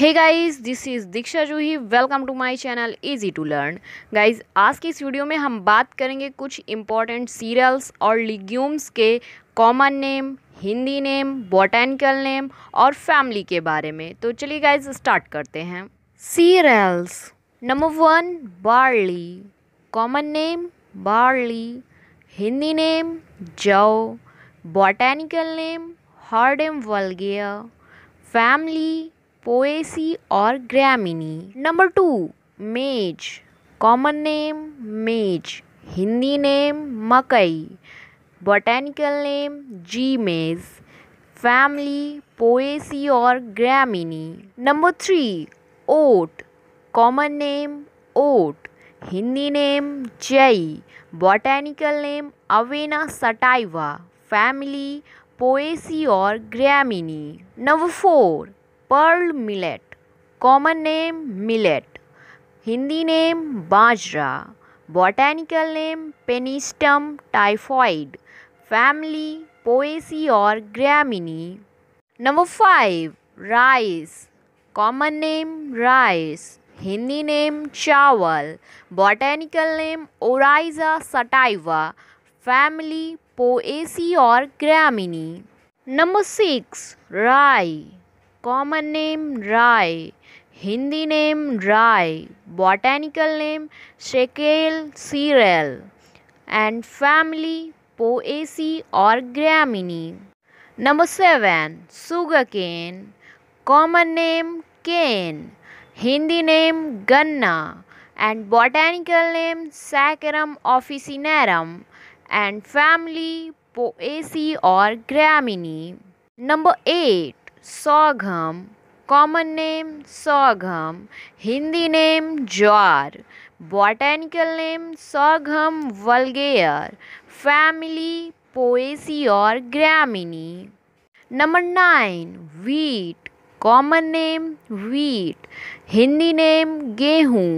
Hey guys this is Diksha Juhi welcome to my channel easy to learn guys आज की इस video में हम बात करेंगे कुछ इम्पॉर्टेंट सीरियल्स और लिग्यूम्स के common name Hindi name botanical name और फैमिली के बारे में तो चलिए गाइस स्टार्ट करते हैं cereals number one barley common name barley Hindi name जौ botanical name hordeum M family poaceae और gramineae number two maize common name maize Hindi name मकई botanical name zea mays family poaceae और gramineae number three oat common name oat Hindi name जई botanical name avena sativa family poaceae और gramineae number four pearl millet common name millet Hindi name बाजरा botanical name pennisetum typhoid family poaceae और gramineae number five rice common name rice Hindi name चावल botanical name oryza sativa family poaceae और gramineae number six rye common name rye Hindi name Rai botanical name secale cereale and family poaceae और gramineae number seven sugar cane common name cane Hindi name गन्ना and botanical name saccharum officinarum and family poaceae और gramineae number eight sorghum common name sorghum Hindi name ज्वार botanical name sorghum vulgare family poaceae और gramineae number nine wheat common name wheat Hindi name गेहूँ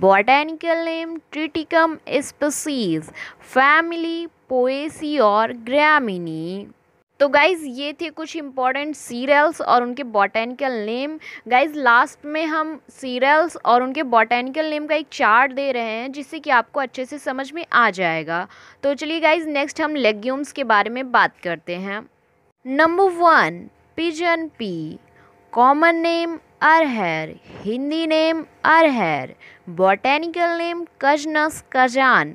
botanical name triticum species family poaceae और gramineae तो guys ये थे कुछ important serials और उनके बॉटेनिकल नेम गाइज़ लास्ट में हम सीरियल्स और उनके बॉटेनिकल नेम का एक चार्ट दे रहे हैं जिससे कि आपको अच्छे से समझ में आ जाएगा तो चलिए गाइज़ नेक्स्ट हम लेग्यूम्स के बारे में बात करते हैं number one pigeon pea common name arhar Hindi name arhar botanical name Cajanus cajan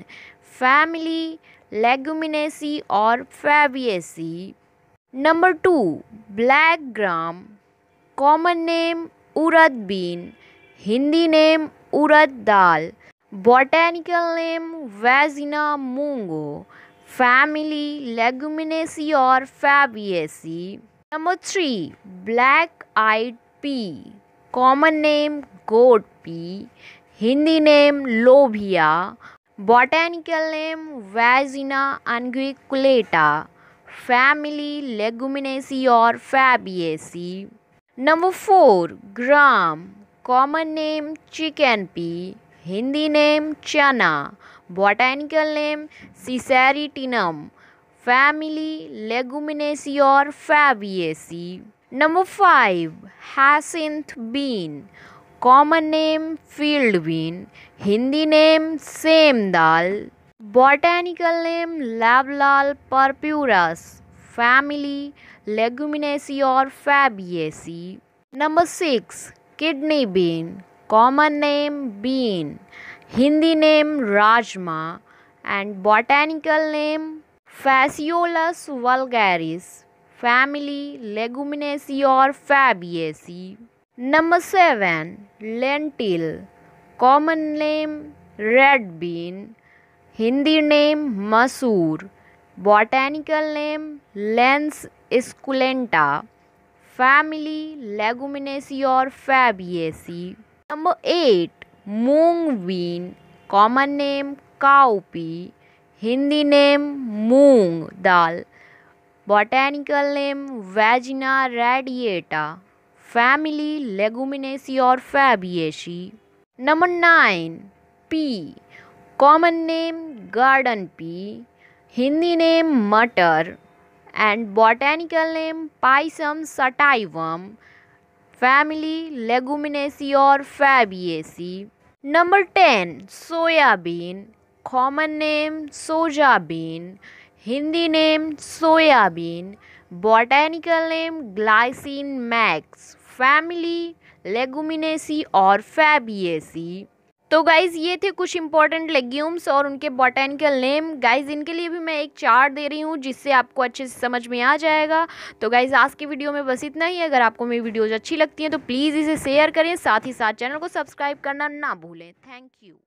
family Leguminosae और Fabaceae number two black gram common name urad bean Hindi name urad dal botanical name Vigna mungo family Leguminosae और Fabaceae number three black eyed pea common name गोड pea Hindi name lobia botanical name Vigna unguiculata family Leguminosae or Fabaceae. Number 4. Gram Common name chickpea Hindi name chana Botanical name Caesaritinum Family Leguminosae or Fabaceae. Number 5. Hyacinth bean Common name field bean Hindi name same dal botanical name Lablab purpureus family Leguminosae और Fabaceae number six kidney bean common name bean Hindi name rajma and botanical name Phaseolus vulgaris family Leguminosae और Fabaceae number seven lentil common name red bean Hindi name masoor botanical name Lens esculenta family Leguminosae और Fabaceae number eight moong bean common name cowpea Hindi name moong dal botanical name Vigna radiata family Leguminosae और Fabaceae number nine P common name garden pea Hindi name matar and botanical name Pisum sativum family Leguminosae और Fabaceae number ten soybean common name soja bean Hindi name soybean botanical name Glycine max family Leguminosae और Fabaceae तो guys ये थे कुछ important legumes और उनके botanical name guys इनके लिए भी मैं एक चार्ट दे रही हूँ जिससे आपको अच्छे से समझ में आ जाएगा तो गाइज़ आज की वीडियो में बस इतना ही अगर आपको मेरी वीडियोज़ अच्छी लगती हैं तो प्लीज़ इसे शेयर करें साथ ही साथ चैनल को सब्सक्राइब करना ना भूलें थैंक यू